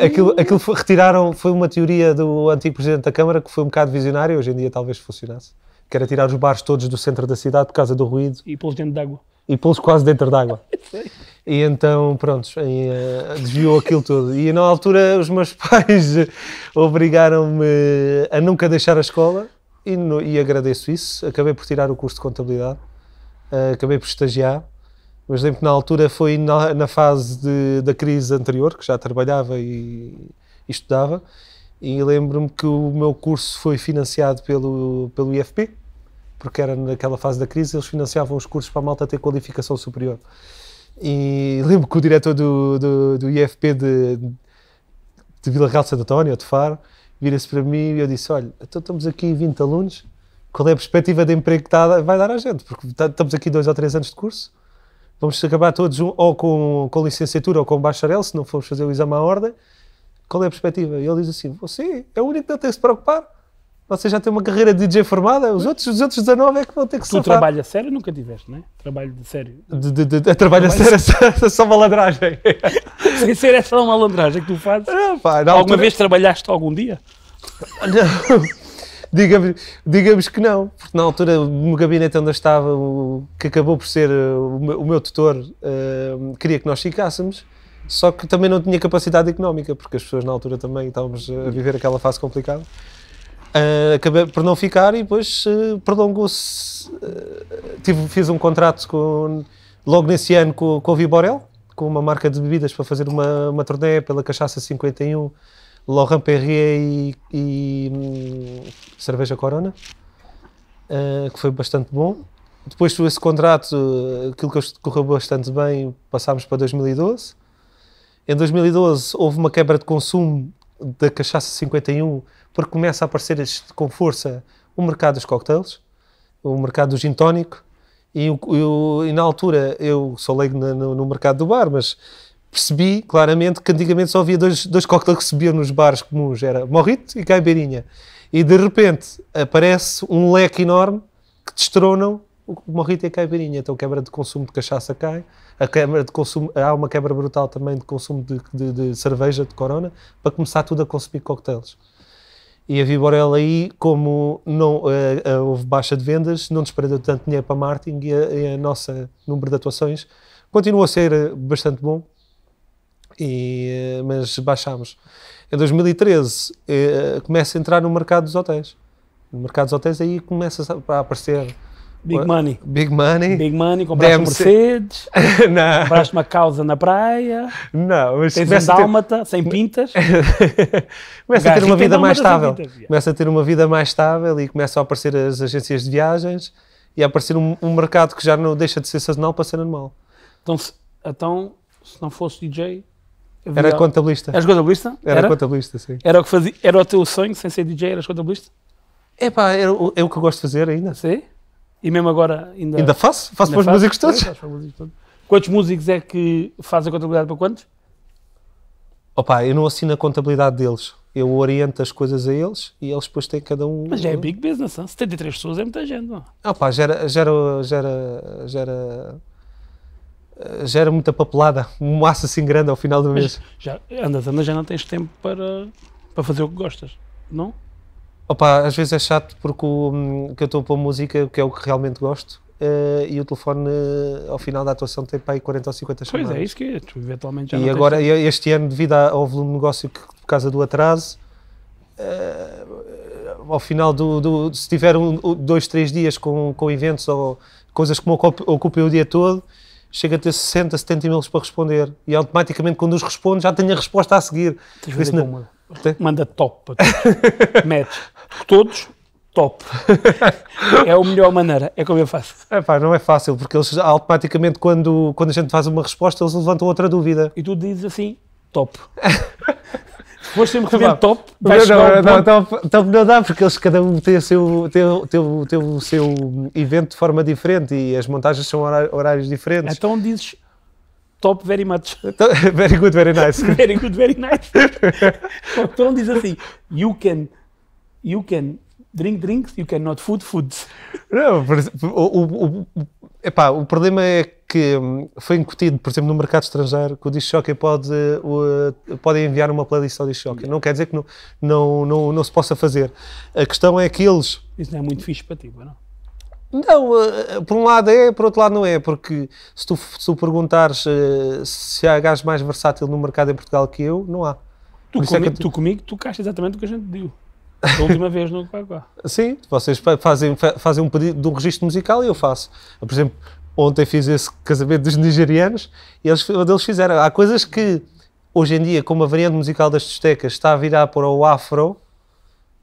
B: aquilo, aquilo foi, retiraram, foi uma teoria do antigo presidente da Câmara que foi um bocado visionário, hoje em dia talvez funcionasse que era tirar os bares todos do centro da cidade por causa do ruído. E pô-los dentro d'água. E pô-los quase dentro d'água. e então, pronto, eh, desviou aquilo tudo. E na altura os meus pais obrigaram-me a nunca deixar a escola e, no, e agradeço isso. Acabei por tirar o curso de contabilidade, eh, acabei por estagiar. Mas lembro que na altura foi na, na fase de, da crise anterior, que já trabalhava e, e estudava, e lembro-me que o meu curso foi financiado pelo, pelo IFP, porque era naquela fase da crise, eles financiavam os cursos para a malta ter qualificação superior. E lembro que o diretor do, do, do IFP de, de Vila Real de Santo António, de Faro, vira-se para mim e eu disse: Olha, então estamos aqui 20 alunos, qual é a perspectiva de emprego que está, vai dar à gente? Porque tá, estamos aqui dois ou três anos de curso, vamos acabar todos ou com, com licenciatura ou com bacharel, se não formos fazer o exame à ordem. Qual é a perspectiva? E ele diz assim: Você é o único que não tem que se preocupar você já tem uma carreira de DJ formada, os outros, os outros 19 é que vão ter que se Tu safar. trabalho a
A: sério nunca tiveste, não é? Trabalho de sério. De, de, de, de trabalho, a sério é só é malandragem. Sem ser é malandragem que tu fazes. Não, é, pá, Alguma altura... vez trabalhaste algum dia?
B: Não. digamos, digamos que não, porque na altura no gabinete onde eu estava, o, que acabou por ser uh, o, meu, o meu tutor, uh, queria que nós ficássemos. Só que também não tinha capacidade económica, porque as pessoas na altura também estávamos uh, a viver aquela fase complicada. Eh, acabei por não ficar e depois uh, prolongou-se. Uh, tive, fiz um contrato com, logo nesse ano com, com o Viborel, com uma marca de bebidas para fazer uma, uma turnê pela Cachaça 51, Laurent Perrier e, e um, Cerveja Corona, que foi bastante bom. Depois desse contrato, aquilo que correu bastante bem, passámos para 2012. Em 2012 houve uma quebra de consumo da Cachaça 51 porque começa a aparecer com força o mercado dos cocktails, o mercado do gin tónico, e, eu, e na altura eu sou leigo no, no, mercado do bar, mas percebi claramente que antigamente só havia dois, dois cocktails que se bebiam nos bares comuns, era morrito e caipirinha. E de repente aparece um leque enorme que destronam o morrito e a caipirinha. Então a quebra de consumo de cachaça cai, a quebra de consumo, há uma quebra brutal também de consumo de, de, de cerveja, de corona, para começar tudo a consumir cocktails. E a Viborel aí, como não, uh, uh, houve baixa de vendas, não desperdeu tanto dinheiro para marketing e a, e a nossa número de atuações continua a ser eh, bastante bom, e, mas baixámos. Em 2013 uh, começa a entrar no mercado dos hotéis. No mercado dos hotéis aí começa a aparecer Big Money. Big
A: Money. Big Money, compraste DMC. Mercedes, não. compraste uma causa na praia, não, mas tens um dálmata sem pintas. começa a ter uma vida mais estável.
B: Começa a ter uma vida mais estável e começam a aparecer as agências de viagens e a aparecer um, um mercado que já não deixa de ser sazonal para ser animal. Então, se, então, se não fosse DJ...
A: Havia... Era contabilista. Eras contabilista? Era, era contabilista, sim. Era o, que fazia, era o teu sonho sem ser DJ, eras contabilista? É é, é o que eu gosto de fazer ainda. Sim? E mesmo agora ainda. Ainda faço? Faço ainda para os músicos todos? É, músicos todos. Quantos músicos é que faz a contabilidade para quantos?
B: Opa, eu não assino a contabilidade deles. Eu oriento as coisas a eles e eles depois têm cada um.
A: Mas já é big business, não? 73 pessoas é muita gente, não?
B: opa gera. gera, gera, gera gera muita papelada, um massa assim grande ao final do mês. Mas já, andas, andas, já não tens tempo para, para fazer o que gostas, não? Opa, às vezes é chato porque o, hum, que eu estou pôr música, que é o que realmente gosto, uh, e o telefone uh, ao final da atuação tem para aí 40 ou 50 chamadas. Pois é, isso que é, tu eventualmente já E agora, tens... este ano, devido ao volume de negócio que, por causa do atraso, uh, ao final do, do, se tiver um, dois, três dias com, com eventos ou coisas que me ocupem o dia todo, chega a ter 60, 70 mil para responder e automaticamente
A: quando os responde já tenho a resposta a seguir. Tens isso não... uma... Manda top, match todos, top. é a melhor maneira, é como eu faço. É, pá,
B: não é fácil, porque eles automaticamente, quando, quando a gente faz uma resposta, eles levantam outra dúvida. E tu dizes assim, top.
A: fores sempre receber top, não, não, não, top, top então,
B: então não dá, porque eles cada um tem o, seu, tem, o, tem, o, tem o seu evento de forma diferente e as montagens são horários diferentes. Então dizes top very much. Então, very
A: good, very nice. very good, very nice. então diz assim, you can you can drink drinks, you cannot food foods. Não, o, o, o,
B: epá, o problema é que hum, foi incutido, por exemplo, no mercado estrangeiro, que o DiscJockey pode, pode enviar uma playlist ao DiscJockey. Não quer dizer que não, não, não, não se possa fazer.
A: A questão é que eles... Isso não é muito fixe para ti, não?
B: Não, eh, eh, por um lado é, por outro lado não é, porque se tu, se tu perguntares eh, se há gajo mais versátil no mercado em Portugal que eu, não há.
A: Tu, é tu comigo, tu caixa exatamente o que a gente deu. A última vez no Quaquá.
B: Sim, vocês fazem, fazem um pedido de um registro musical e eu faço. Eu, por exemplo, ontem fiz esse casamento dos nigerianos e eles, eles fizeram. Há coisas que, hoje em dia, como a variante musical das discotecas está a virar para o afro,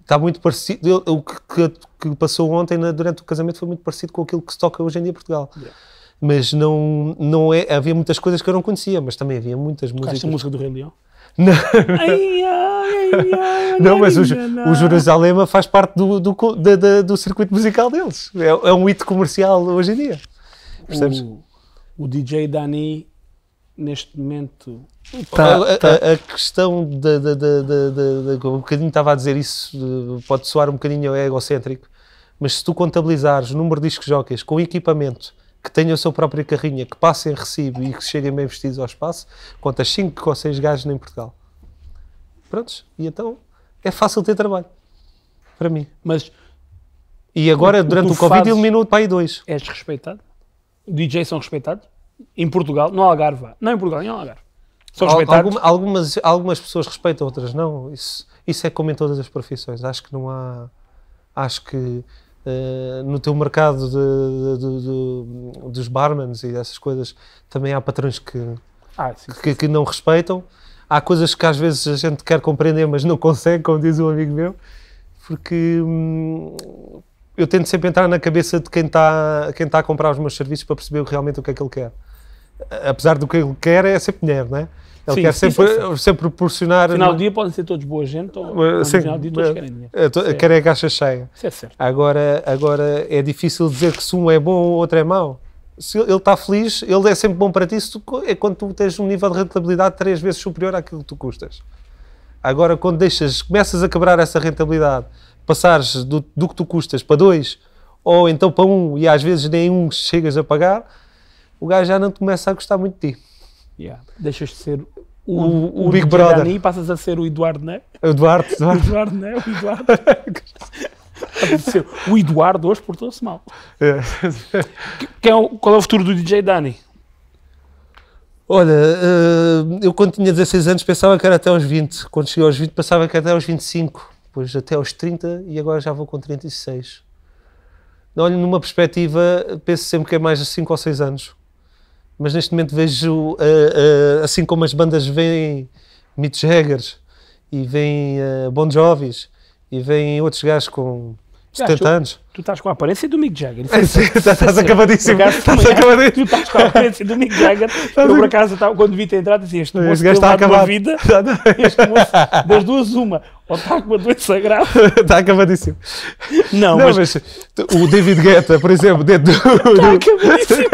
B: está muito parecido. O que, que, passou ontem na, durante o casamento foi muito parecido com aquilo que se toca hoje em dia em Portugal. Yeah. Mas não, não é. Havia muitas coisas que eu não conhecia, mas também havia muitas músicas. Que a música do Rei Leão? Não, ai, ai, não mas o, o Jerusalema faz parte do, do, do, do circuito musical deles. É, é, um hito comercial hoje em dia.
A: Percebes? O, o DJ Dani, neste momento. Tá, a, tá.
B: A, a, questão da, da, da, da, Um bocadinho estava a dizer isso, pode soar um bocadinho egocêntrico, mas se tu contabilizares o número de discos jockeys com equipamento que tenham o seu próprio carrinho, que passem recibo e que cheguem bem vestidos ao espaço, conta 5 ou 6 gajos em Portugal. Prontos? E então é fácil ter trabalho. Para mim. Mas. E agora, o durante o Covid,
A: eliminou para aí dois. És respeitado? DJs são respeitados? Em Portugal? No Algarve? Não em Portugal, em Algarve. São respeitados?
B: Algum, algumas, algumas pessoas respeitam, outras não. Isso, isso é como em todas as profissões. Acho que não há. Acho que Uh, no teu mercado de, de, de, dos barmans e dessas coisas, também há patrões que, ah, sim, que, sim. que, não respeitam. Há coisas que às vezes a gente quer compreender, mas não consegue, como diz um amigo meu, porque hum, eu tento sempre entrar na cabeça de quem está quem tá a comprar os meus serviços para perceber realmente o que é que ele quer. Apesar do que ele quer, é sempre dinheiro, não é? Ele sim, quer sempre, sim. sempre proporcionar. No final do
A: dia podem ser todos boa gente, ou no final do dia todos querem dinheiro. É querem
B: a caixa cheia. Isso é certo. Agora, agora é difícil dizer que se um é bom, o outro é mau. Se ele está feliz, ele é sempre bom para ti se tu, é quando tu tens um nível de rentabilidade três vezes superior àquilo que tu custas. Agora, quando deixas, começas a quebrar essa rentabilidade, passares do, do que tu custas para dois, ou então para um, e às vezes nem um chegas a pagar, o gajo já não te começa a gostar muito de ti. Yeah. Deixas de ser
A: o, o, o Big Brother. Dani, passas a ser o Eduardo Né? O Eduardo, Eduardo. O Eduardo Né? O Eduardo. o Eduardo hoje portou-se mal. É. Que, é o, qual é o futuro do DJ Dani? Olha, eh, eu quando
B: tinha 16 anos pensava que era até aos 20. Quando cheguei aos 20 pensava que era até aos 25. Depois até aos 30 e agora já vou com 36. Olha, numa perspectiva, penso sempre que é mais de 5 ou 6 anos mas neste momento vejo, uh, uh, assim como as bandas veem Mitch Haggers e veem eh, Bon Jovis e veem
A: outros gajos com 70 anos. Tu estás com a aparência do Mick Jagger. Estás é, tá tá acabadíssimo. Tu estás com a aparência do Mick Jagger. Eu, por acaso, quando vi-te entrar, dizia: Este moço está a acabar. vida. Este moço, das duas, uma. Ou está com uma doença grave. Está acabadíssimo. Não, mas... mas. O David Guetta, por exemplo, dentro do. Está
B: acabadíssimo.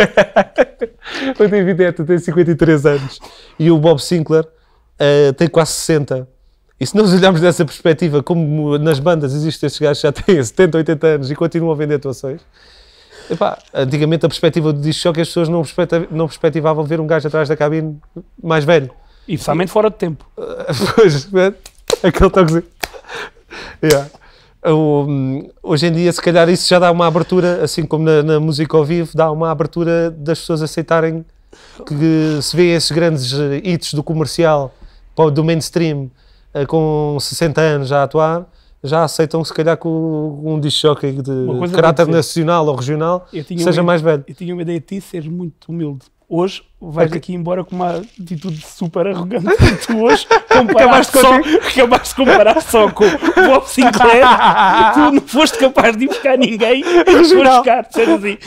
B: o David Guetta tem 53 anos. E o Bob Sinclair uh, tem quase 60. E se nós olharmos dessa perspectiva, como nas bandas existem estes gajos que já têm 70, 80 anos e continuam a vender atuações, Epá, antigamente a perspectiva do disco é as pessoas não, perspectiva, não perspectivavam ver um gajo atrás da cabine mais velho. E especialmente fora de tempo. pois, né? aquele toquezinho. yeah. Um, hoje em dia, se calhar, isso já dá uma abertura, assim como na, na música ao vivo, dá uma abertura das pessoas aceitarem que se vê esses grandes hits do comercial, do mainstream, eh, com 60 anos a atuar, já aceitam se calhar que um disc-jockey de caráter nacional ou regional seja uma, mais
A: velho. Eu tinha uma ideia de ti seres muito humilde. Hoje vais é aqui embora com uma atitude super arrogante. tu hoje acabaste, acabaste de comparar só com o Bob Sinclair. tu não foste capaz de ir buscar ninguém. É foste buscar, disseram assim: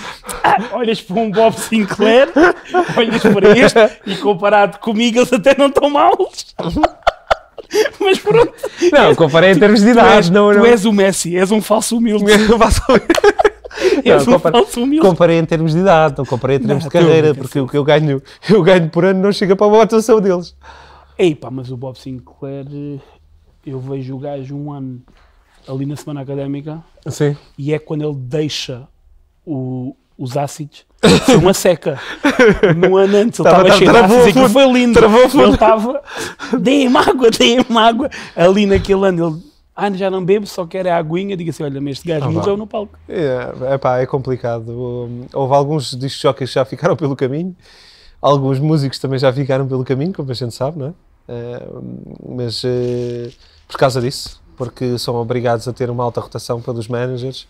A: ah, olhas para um Bob Sinclair, olhas para este e comparado comigo eles até não estão maus. Mas pronto. Não, comparei em termos de idade. Tu, não, tu és o Messi, és um falso humilde.
B: Eu não, compare, comparei em termos de idade,
A: não comparei em termos não, de carreira, porque o que eu ganho, eu ganho por ano não chega para a atuação deles. Ei pá, mas o Bob Sinclair, eu vejo o gajo um ano ali na semana académica Sim. e é quando ele deixa o, os ácidos foi uma seca. No ano antes ele estava cheio de ácidos e foi lindo. Ele estava, dêem me água, dêem me água. Ali naquele ano ele. Ah, já não bebo, só quero é a aguinha. Diga assim: olha, mas este gajo ah, mudou no palco.
B: É, é pá, é complicado. Hum, houve alguns discos que já ficaram pelo caminho, alguns músicos também já ficaram pelo caminho, como a gente sabe, não é? Uh, mas uh, por causa disso, porque são obrigados a ter uma alta rotação pelos managers.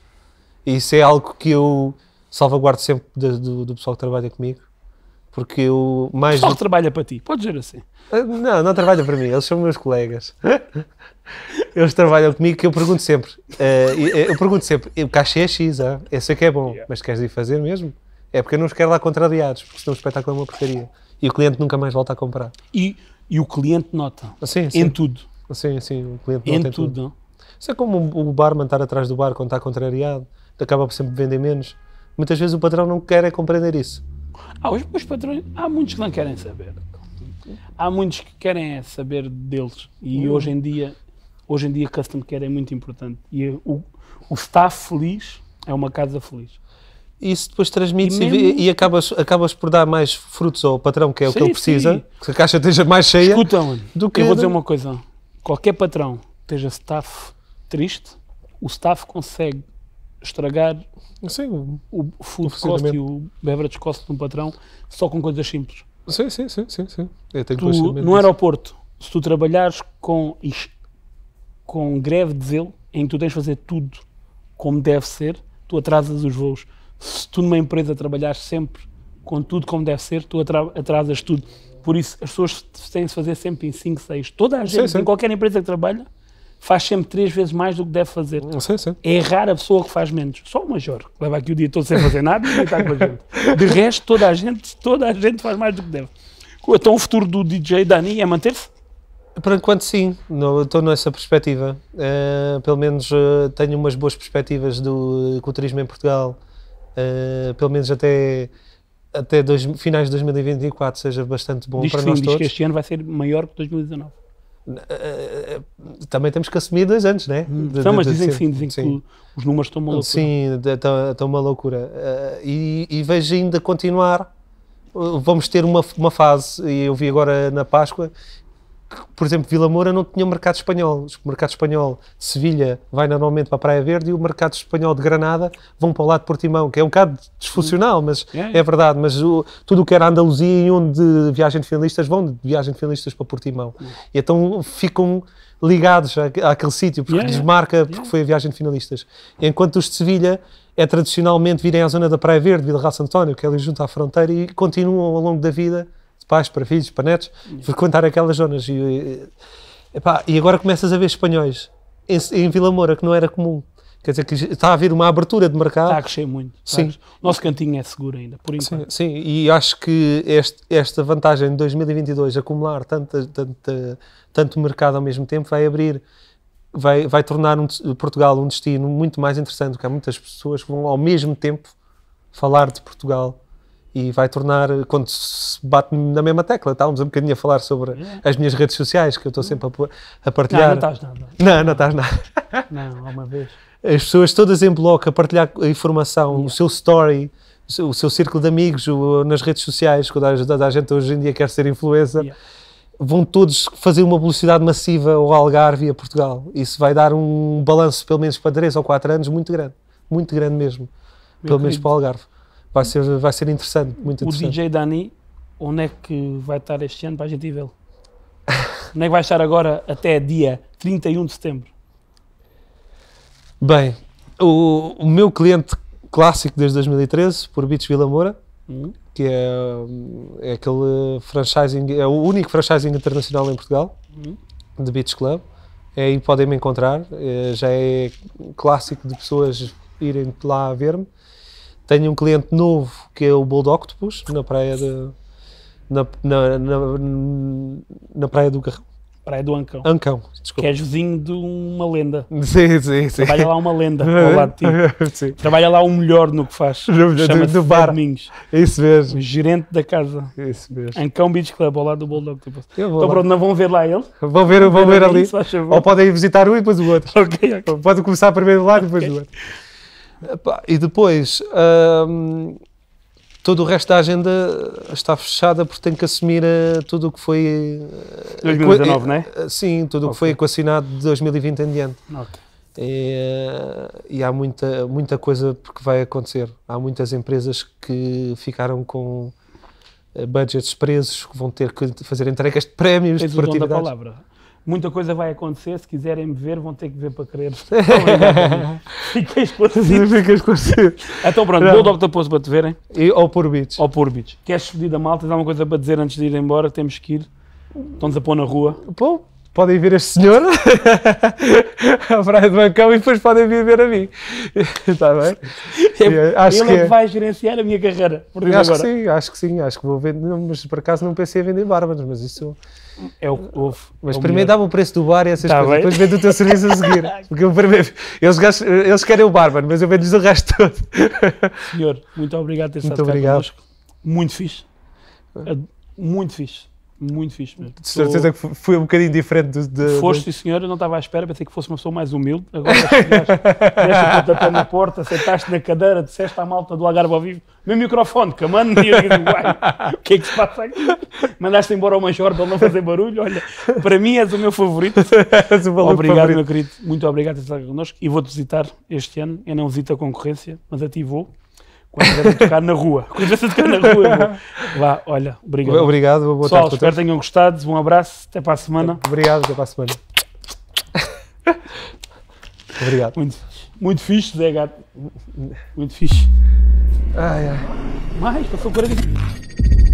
B: Isso é algo que eu salvaguardo sempre de, do, do, pessoal que trabalha comigo. Porque eu mais. O pessoal do...
A: trabalha para ti, pode dizer assim. Ah,
B: não, não trabalha para mim, eles são meus colegas. eles trabalham comigo que eu pergunto sempre. Ah, eu pergunto sempre, o cachê é X, ah, esse é que é bom, yeah. mas queres ir fazer mesmo? É porque eu não os quero lá contrariados, porque senão o espetáculo é uma porcaria. E o cliente nunca mais volta a comprar. E, e o cliente nota. Assim, Em tudo. Assim, assim, o cliente nota. Em, em tudo. tudo. Isso é como o barman estar atrás do bar quando está contrariado, acaba por sempre vender menos. Muitas vezes o patrão não quer é compreender isso.
A: Ah, os, os patrões, há muitos que não querem saber. Há muitos que querem é saber deles. E hum. hoje em dia, hoje em dia, custom care é muito importante. E é o, o staff feliz é uma casa feliz isso depois transmite-se e, mesmo...
B: e, acabas, acabas por dar mais frutos ao patrão, que é sim, o que ele precisa, sim. que a caixa esteja mais cheia. Escutam,
A: do que eu vou dizer uma coisa: qualquer patrão esteja staff triste, o staff consegue estragar Sim, o, o food o cost e o beverage cost de um patrão só com coisas simples. Sim, sim, sim, sim. sim. É, tem tu, no disso. aeroporto, se tu trabalhares com, com greve de zelo, em que tu tens de fazer tudo como deve ser, tu atrasas os voos. Se tu numa empresa trabalhares sempre com tudo como deve ser, tu atrasas tudo. Por isso, as pessoas têm de fazer sempre em 5, 6. Toda a gente, sim, sim. em qualquer empresa que trabalha, faz sempre três vezes mais do que deve fazer. Sim, sim. É rara a pessoa que faz menos. Só o Major, que leva aqui o dia todo sem fazer nada e está com a gente. De resto, toda a gente, toda a gente faz mais do que deve. Então o futuro do DJ Dani é
B: manter-se? Por enquanto sim, estou nessa perspectiva. Uh, pelo menos uh, tenho umas boas perspectivas do ecoturismo em Portugal, uh, pelo menos até até dois, finais de 2024 seja bastante bom diz para sim, nós diz todos. que este
A: ano vai ser maior que 2019
B: também temos que assumir dois anos, né? é? De, mas dizem sim, dizem sim. que os números estão uma loucura. Sim, estão, estão uma loucura. Eh, e, e vejo ainda continuar. Eh, vamos ter uma, uma fase, e eu vi agora na Páscoa, por exemplo, Vila Moura não tinha mercado espanhol. O mercado espanhol de Sevilha vai normalmente para a Praia Verde e o mercado espanhol de Granada vão para o lado de Portimão, que é um bocado disfuncional, mas é, é, é verdade. Mas o, tudo o que era Andaluzia e onde viagem de finalistas vão de viagem de finalistas para Portimão. É. E então ficam ligados àquele sítio, porque yeah, desmarca, porque foi a viagem de finalistas. Enquanto os de Sevilha é tradicionalmente virem à zona da Praia Verde, Vila Raça António, que é ali junto à fronteira, e continuam ao longo da vida pais para filhos, para netos, frequentar aquelas zonas. E, epá, e agora começas a ver espanhóis em, em Vila Moura, que não era comum. Quer dizer, que está a haver uma abertura de mercado. Está a crescer muito. Sim. O nosso cantinho é seguro ainda, por enquanto. Sim, sim. e acho que este, esta vantagem de 2022, acumular tanto, tanto, tanto mercado ao mesmo tempo, vai abrir, vai, vai tornar um, Portugal um destino muito mais interessante, porque há muitas pessoas que vão ao mesmo tempo falar de Portugal e vai tornar, quando se bate na mesma tecla, estávamos um bocadinho a falar sobre as minhas redes sociais, que eu estou sempre a, a partilhar. Não, não estás nada. Não, não estás nada.
A: Não, há uma vez.
B: As pessoas todas em bloco a partilhar a informação, o seu story, o seu círculo de amigos, o, nas redes sociais, quando a, a gente hoje em dia quer ser influencer, vão todos fazer uma velocidade massiva ao Algarve e a Portugal. Isso vai dar um balanço, pelo menos para 3 ou 4 anos, muito grande. Muito grande mesmo. Meu pelo querido. menos para o Algarve vai ser, vai ser interessante, muito interessante. O DJ
A: Dani, onde é que vai estar este ano para a gente ir vê-lo? onde é que vai estar agora até dia 31 de setembro?
B: Bem, o, o meu cliente clássico desde 2013, por Beats Vila Moura, hum. que é, é aquele franchising, é o único franchising internacional em Portugal, hum. de Beats Club. É, aí podem me encontrar, é, já é clássico de pessoas irem lá ver-me. Tenho um cliente novo que é o Bold Octopus, na praia de, na, na, na, na praia
A: do Garrão. Praia do Ancão. Ancão, desculpa. Que é vizinho de uma lenda. Sim, sim, sim. Trabalha lá uma lenda ao lado de ti. Sim. Trabalha lá o melhor no que faz. Chama-se do bar. É isso mesmo. O gerente da casa. É isso mesmo. Ancão Beach Club, ao lado do Bulldog. Tipo. Então pronto, não vão ver lá ele? Vão ver, vão, vão ver, ver ali. Ou
B: podem visitar um e depois o outro. ok, ok. Podem começar primeiro lá um lado e depois okay. outro. E depois, hum, todo o resto da agenda está fechada porque tem que assumir eh, tudo o que foi. 2019, eh, não é? Eh, sim, tudo o okay. que foi equacionado de 2020 em diante.
A: Okay. E,
B: e, há muita, muita coisa que vai acontecer. Há muitas empresas que ficaram com budgets presos, que vão ter que fazer entregas de prémios, é de palavra.
A: Muita coisa vai acontecer. Se quiserem me ver, vão ter que ver para querer. Fiquei esclarecido. Fiquei esclarecido. Então pronto, vou dar o para te verem. E, ou por bits. Ou por bits. Queres pedir da malta? Tens alguma coisa para dizer antes de ir embora? Temos que ir. Estão-nos a pôr na rua. Pô, podem vir este senhor à Praia de Bancão e depois podem
B: vir ver a mim. Está bem? É, acho ele que é, é que
A: vai gerenciar a minha carreira. Por acho agora. que
B: sim, acho que sim. Acho que vou vender, mas por acaso não pensei em vender bárbaros, mas isso é o, mas é o primeiro melhor. dava o preço do bar e essas tá coisas, depois vende o teu serviço a seguir. Porque eu primeiro, eles, gastam, eles querem o bar, mano, mas eu vendo-lhes o resto todo. Senhor, muito obrigado por ter estado muito obrigado.
A: Connosco. Muito fixe. É. Muito fixe. Muito fixe mesmo. De certeza que foi um bocadinho diferente de. de Foste, de... senhor, eu não estava à espera, pensei que fosse uma pessoa mais humilde. Agora chegaste, deste o na porta, sentaste na cadeira, disseste à malta do Algarve ao vivo, meu microfone, camando, o que é que se passa aqui? Mandaste embora o Major para não fazer barulho. Olha, para mim és o meu favorito. o obrigado, favorito. meu querido, muito obrigado por estar connosco e vou-te visitar este ano. Eu não visito a concorrência, mas a ti vou. Quando estiver a tocar na rua. Quando estiver a tocar na rua. Vá, olha, obrigado. Obrigado, boa Pessoal, tarde. espero que tenham gostado. Um abraço, até para a semana. Obrigado, até para a semana. obrigado. Muito, muito fixe, Zé Gato. Muito fixe. Ai, ai. Mais, passou 40.